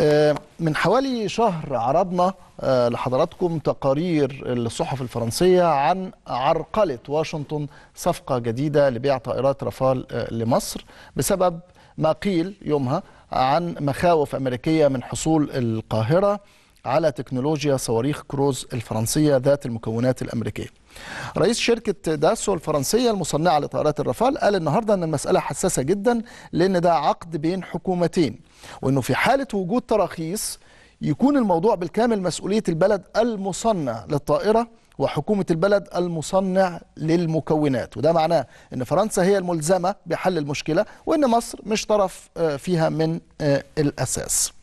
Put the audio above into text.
آه، من حوالي شهر عرضنا آه، لحضراتكم تقارير الصحف الفرنسية عن عرقلة واشنطن صفقة جديدة لبيع طائرات رافال آه، لمصر بسبب ما قيل يومها عن مخاوف أمريكية من حصول القاهرة على تكنولوجيا صواريخ كروز الفرنسية ذات المكونات الأمريكية رئيس شركة داسو الفرنسية المصنعة لطائرات الرفال قال النهاردة أن المسألة حساسة جدا لأن ده عقد بين حكومتين وأنه في حالة وجود تراخيص يكون الموضوع بالكامل مسؤولية البلد المصنع للطائرة وحكومة البلد المصنع للمكونات وده معناه أن فرنسا هي الملزمة بحل المشكلة وأن مصر مش طرف آه، فيها من آه، الأساس